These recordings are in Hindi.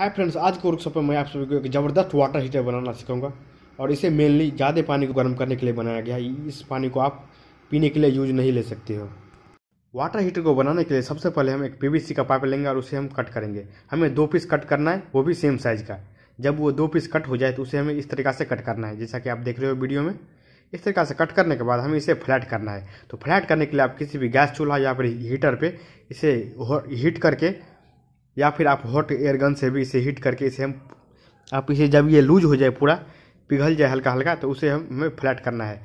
हाय फ्रेंड्स आज के वर्कशॉप में मैं आप सभी को एक ज़बरदस्त वाटर हीटर बनाना सिखाऊंगा और इसे मेनली ज़्यादा पानी को गर्म करने के लिए बनाया गया है इस पानी को आप पीने के लिए यूज नहीं ले सकते हो वाटर हीटर को बनाने के लिए सबसे पहले हम एक पीवीसी का पाइप लेंगे और उसे हम कट करेंगे हमें दो पीस कट करना है वो भी सेम साइज़ का जब वो दो पीस कट हो जाए तो उसे हमें इस तरीका से कट करना है जैसा कि आप देख रहे हो वीडियो में इस तरीका से कट करने के बाद हमें इसे फ्लैट करना है तो फ्लैट करने के लिए आप किसी भी गैस चूल्हा या फिर हीटर पर इसे हीट करके या फिर आप हॉट एयर गन से भी इसे हीट करके इसे हम आप इसे जब ये लूज हो जाए पूरा पिघल जाए हल्का हल्का तो उसे हम हमें फ्लैट करना है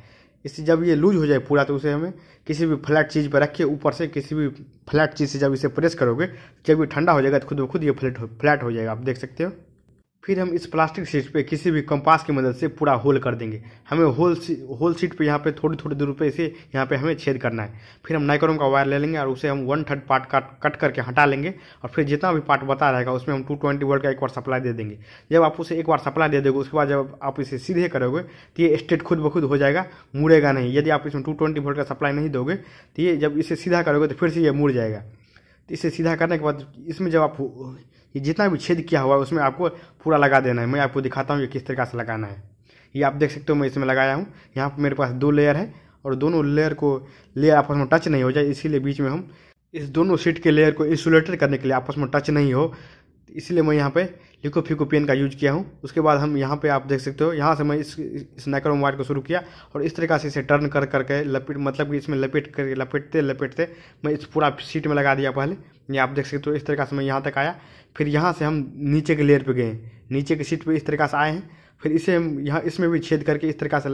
इससे जब ये लूज हो जाए पूरा तो उसे हमें किसी भी फ्लैट चीज़ पर रखिए ऊपर से किसी भी फ्लैट चीज़ से जब इसे प्रेस करोगे जब ये ठंडा हो जाएगा तो खुद ब खुद ये फ्लैट फ्लैट हो जाएगा आप देख सकते हो फिर हम इस प्लास्टिक सीट पे किसी भी कंपास की मदद से पूरा होल कर देंगे हमें होल सी, होल सीट पे यहाँ पे थोड़ी थोड़ी दूर पे इसे यहाँ पे हमें छेद करना है फिर हम नाइक्रोम का वायर ले लेंगे और उसे हम वन थर्ड पार्ट काट कट करके हटा लेंगे और फिर जितना भी पार्ट बता रहेगा उसमें हम टू ट्वेंटी का एक बार सप्लाई दे देंगे जब आप उसे एक बार सप्लाई दे दोगे उसके बाद जब आप इसे सीधे करोगे तो ये स्टेट खुद ब खुद हो जाएगा मुड़ेगा नहीं यदि आप इसमें टू ट्वेंटी का सप्लाई नहीं दोगे तो ये जब इसे सीधा करोगे तो फिर से ये मुड़ जाएगा तो इसे सीधा करने के बाद इसमें जब आप ये जितना भी छेद किया हुआ है उसमें आपको पूरा लगा देना है मैं आपको दिखाता हूँ ये किस तरीका से लगाना है ये आप देख सकते हो मैं इसमें लगाया हूँ यहाँ पर मेरे पास दो लेयर है और दोनों लेयर को लेयर आपस में टच नहीं हो जाए इसीलिए बीच में हम इस दोनों सीट के लेयर को इंसुलेटर करने के लिए आपस में टच नहीं हो इसलिए मैं यहाँ पे लिको फिको पेन का यूज किया हूँ उसके बाद हम यहाँ पे आप देख सकते हो यहाँ से मैं इस स्नैकर मोबाइल को शुरू किया और इस तरीका से इसे टर्न कर करके लपेट मतलब कि इसमें लपेट करके लपेटते लपेटते मैं इस पूरा सीट में लगा दिया पहले ये आप देख सकते हो इस तरीका से मैं यहाँ तक आया फिर यहाँ से हम नीचे के लेयर पर गए नीचे की सीट पर इस तरीका से आए हैं फिर इसे हम यहाँ इसमें भी छेद करके इस तरीका से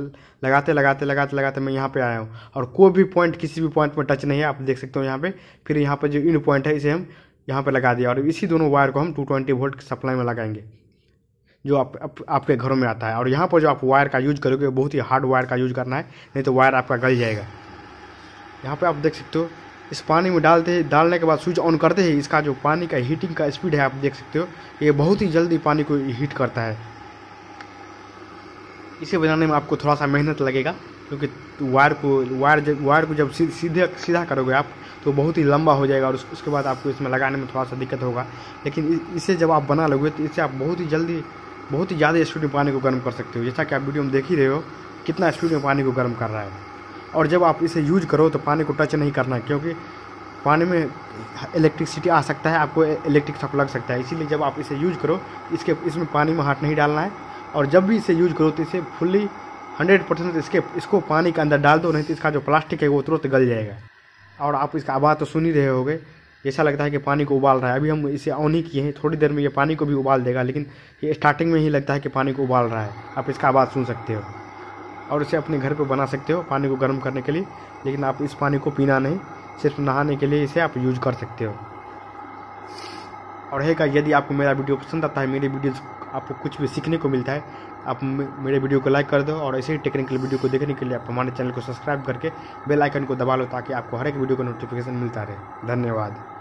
लगाते लगाते लगाते लगाते मैं यहाँ पे आया हूँ और कोई भी पॉइंट किसी भी पॉइंट पर टच नहीं है आप देख सकते हो यहाँ पे फिर यहाँ पर जो इन पॉइंट है इसे हम यहाँ पर लगा दिया और इसी दोनों वायर को हम टू ट्वेंटी वोल्ट की सप्लाई में लगाएंगे जो आप, आप आपके घरों में आता है और यहाँ पर जो आप वायर का यूज करोगे बहुत ही हार्ड वायर का यूज करना है नहीं तो वायर आपका गल जाएगा यहाँ पर आप देख सकते हो इस पानी में डालते ही डालने के बाद स्विच ऑन करते ही इसका जो पानी का हीटिंग का स्पीड है आप देख सकते हो ये बहुत ही जल्दी पानी को हीट करता है इसे बनाने में आपको थोड़ा सा मेहनत लगेगा क्योंकि वायर को वायर जब वायर को जब सीधे सीधा करोगे आप तो बहुत ही लंबा हो जाएगा और उस, उसके बाद आपको इसमें लगाने में थोड़ा सा दिक्कत होगा लेकिन इसे जब आप बना लोगे तो इससे आप बहुत ही जल्दी बहुत ही ज़्यादा स्पीड में पानी को गर्म कर सकते हो जैसा कि आप वीडियो में देख ही रहे हो कितना स्पीड में पानी को गर्म कर रहा है और जब आप इसे यूज करो तो पानी को टच नहीं करना क्योंकि पानी में इलेक्ट्रिसिटी आ सकता है आपको इलेक्ट्रिक शॉक लग सकता है इसीलिए जब आप इसे यूज करो इसके इसमें पानी में हाथ नहीं डालना है और जब भी इसे यूज करो तो इसे फुल्ली हंड्रेड परसेंट इसके इसको पानी के अंदर डाल दो नहीं तो इसका जो प्लास्टिक है वो तुरंत गल जाएगा और आप इसका आवाज़ तो सुन ही रहे होगे ऐसा लगता है कि पानी को उबाल रहा है अभी हम इसे ऑन ही किए हैं थोड़ी देर में ये पानी को भी उबाल देगा लेकिन ये स्टार्टिंग में ही लगता है कि पानी को उबाल रहा है आप इसका आवाज़ सुन सकते हो और इसे अपने घर पर बना सकते हो पानी को गर्म करने के लिए लेकिन आप इस पानी को पीना नहीं सिर्फ नहाने के लिए इसे आप यूज कर सकते हो और रहेगा यदि आपको मेरा वीडियो पसंद आता है मेरे वीडियो आपको कुछ भी सीखने को मिलता है आप मेरे वीडियो को लाइक कर दो और ऐसे ही टेक्निकल वीडियो को देखने के लिए आप हमारे चैनल को सब्सक्राइब करके बेल आइकन को दबा लो ताकि आपको हर एक वीडियो का नोटिफिकेशन मिलता रहे धन्यवाद